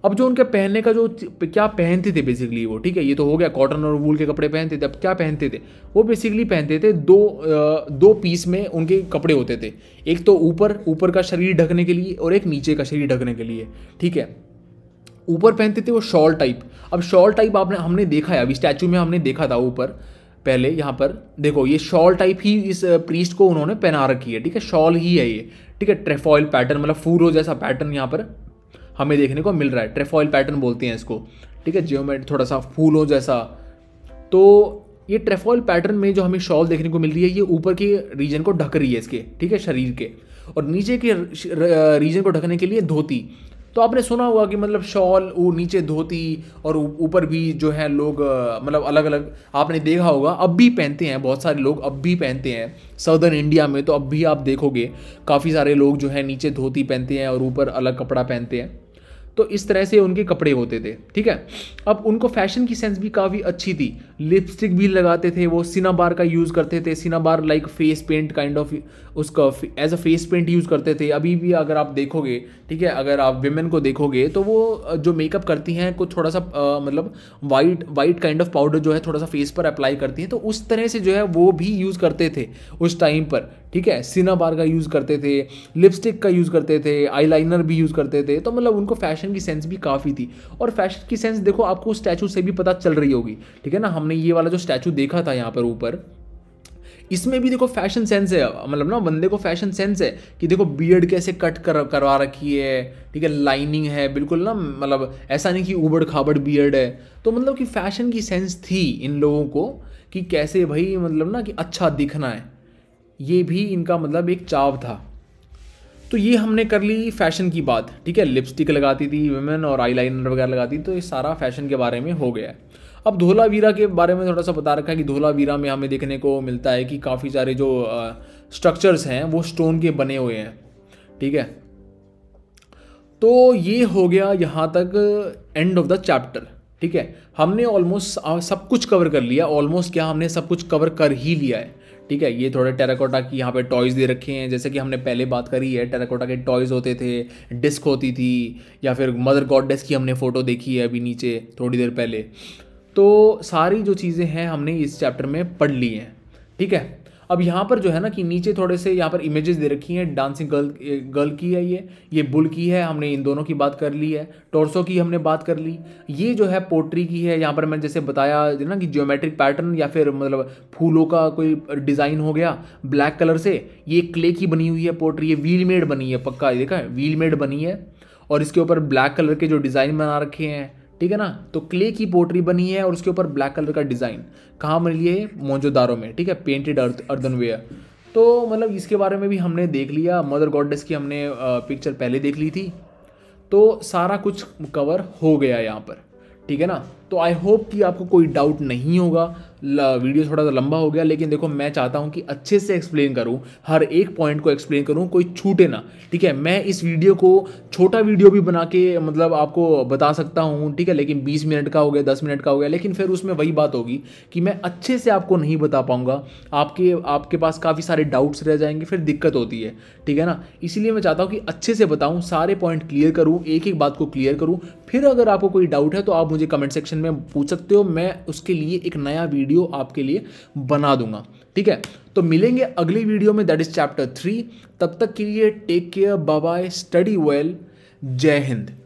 अब जो उनके पहनने का जो क्या पहनते थे बेसिकली वो ठीक है ये तो हो गया कॉटन और वूल के कपड़े पहनते थे अब क्या पहनते थे वो बेसिकली पहनते थे दो दो पीस में उनके कपड़े होते थे एक तो ऊपर ऊपर का शरीर ढकने के लिए और एक नीचे का शरीर ढकने के लिए ठीक है ऊपर पहनते थे वो शॉल टाइप अब शॉल टाइप आपने हमने देखा है अभी स्टैचू में हमने देखा था ऊपर पहले यहाँ पर देखो ये शॉल टाइप ही इस प्रीस्ट को उन्होंने पहना रखी है ठीक है शॉल ही है ये ठीक है ट्रेफॉइल पैटर्न मतलब फूरो जैसा पैटर्न यहाँ पर हमें देखने को मिल रहा है ट्रेफॉयल पैटर्न बोलते हैं इसको ठीक है जियोमेट थोड़ा सा फूलों जैसा तो ये ट्रेफॉइल पैटर्न में जो हमें शॉल देखने को मिल रही है ये ऊपर के रीजन को ढक रही है इसके ठीक है शरीर के और नीचे के रीजन को ढकने के लिए धोती तो आपने सुना होगा कि मतलब शॉल वो नीचे धोती और ऊपर भी जो है लोग मतलब अलग अलग आपने देखा होगा अब भी पहनते हैं बहुत सारे लोग अब भी पहनते हैं सदर्न इंडिया में तो अब भी आप देखोगे काफ़ी सारे लोग जो है नीचे धोती पहनते हैं और ऊपर अलग कपड़ा पहनते हैं तो इस तरह से उनके कपड़े होते थे ठीक है अब उनको फैशन की सेंस भी काफ़ी अच्छी थी लिपस्टिक भी लगाते थे वो सिनाबार का यूज़ करते थे cinnabar like face paint kind of उसका as a face paint use करते थे अभी भी अगर आप देखोगे ठीक है अगर आप वेमेन को देखोगे तो वो जो मेकअप करती हैं कुछ थोड़ा सा आ, मतलब white white kind of powder जो है थोड़ा सा फेस पर अप्लाई करती हैं तो उस तरह से जो है वो भी यूज़ करते थे उस टाइम पर ठीक है सीना बार का यूज़ करते थे लिपस्टिक का यूज़ करते थे आईलाइनर भी यूज़ करते थे तो मतलब उनको फैशन की सेंस भी काफ़ी थी और फैशन की सेंस देखो आपको स्टैचू से भी पता चल रही होगी ठीक है ना हमने ये वाला जो स्टैचू देखा था यहाँ पर ऊपर इसमें भी देखो फैशन सेंस है मतलब ना बंदे को फैशन सेंस है कि देखो बियर्ड कैसे कट कर करवा रखी है ठीक है लाइनिंग है बिल्कुल ना मतलब ऐसा नहीं कि उबड़ खाबड़ बियर्ड है तो मतलब कि फैशन की सेंस थी इन लोगों को कि कैसे भाई मतलब ना कि अच्छा दिखना है ये भी इनका मतलब एक चाव था तो ये हमने कर ली फैशन की बात ठीक है लिपस्टिक लगाती थी वेमेन और आई लाइनर वगैरह लगाती थी तो ये सारा फैशन के बारे में हो गया है अब धोला वीरा के बारे में थोड़ा सा बता रखा है कि धोला वीरा में हमें देखने को मिलता है कि काफ़ी सारे जो स्ट्रक्चर्स हैं वो स्टोन के बने हुए हैं ठीक है तो ये हो गया यहाँ तक एंड ऑफ द चैप्टर ठीक है हमने ऑलमोस्ट सब कुछ कवर कर लिया ऑलमोस्ट क्या हमने सब कुछ कवर कर ही लिया है ठीक है ये थोड़े टेराकोटा की यहाँ पे टॉयज़ दे रखे हैं जैसे कि हमने पहले बात करी है टेराकोटा के टॉयज़ होते थे डिस्क होती थी या फिर मदर गॉडेस की हमने फ़ोटो देखी है अभी नीचे थोड़ी देर पहले तो सारी जो चीज़ें हैं हमने इस चैप्टर में पढ़ ली हैं ठीक है अब यहाँ पर जो है ना कि नीचे थोड़े से यहाँ पर इमेजेस दे रखी हैं डांसिंग गर्ल गर्ल की है ये ये बुल की है हमने इन दोनों की बात कर ली है टोर्सो की हमने बात कर ली ये जो है पोट्री की है यहाँ पर मैंने जैसे बताया ना कि जियोमेट्रिक पैटर्न या फिर मतलब फूलों का कोई डिज़ाइन हो गया ब्लैक कलर से ये क्ले की बनी हुई है पोट्री ये व्हील मेड बनी है पक्का देखा है व्हील मेड बनी है और इसके ऊपर ब्लैक कलर के जो डिज़ाइन बना रखे हैं ठीक है ना तो क्ले की पोटरी बनी है और उसके ऊपर ब्लैक कलर का डिज़ाइन कहाँ मिली है मोजोदारों में ठीक है पेंटेड अर्थ अर्दनवेयर तो मतलब इसके बारे में भी हमने देख लिया मदर गॉडेस की हमने पिक्चर पहले देख ली थी तो सारा कुछ कवर हो गया यहाँ पर ठीक है ना तो आई होप कि आपको कोई डाउट नहीं होगा वीडियो थोड़ा सा लंबा हो गया लेकिन देखो मैं चाहता हूँ कि अच्छे से एक्सप्लेन करूँ हर एक पॉइंट को एक्सप्लेन करूँ कोई छूटे ना ठीक है मैं इस वीडियो को छोटा वीडियो भी बना के मतलब आपको बता सकता हूँ ठीक है लेकिन बीस मिनट का हो गया दस मिनट का हो गया लेकिन फिर उसमें वही बात होगी कि मैं अच्छे से आपको नहीं बता पाऊँगा आपके आपके पास काफ़ी सारे डाउट्स रह जाएंगे फिर दिक्कत होती है ठीक है ना इसीलिए मैं चाहता हूँ कि अच्छे से बताऊँ सारे पॉइंट क्लियर करूँ एक एक बात को क्लियर करूँ फिर अगर आपको कोई डाउट है तो आप मुझे कमेंट सेक्शन में पूछ सकते हो मैं उसके लिए एक नया वीडियो वीडियो आपके लिए बना दूंगा ठीक है तो मिलेंगे अगली वीडियो में दैट इज चैप्टर थ्री तब तक के लिए take care bye bye study well जय हिंद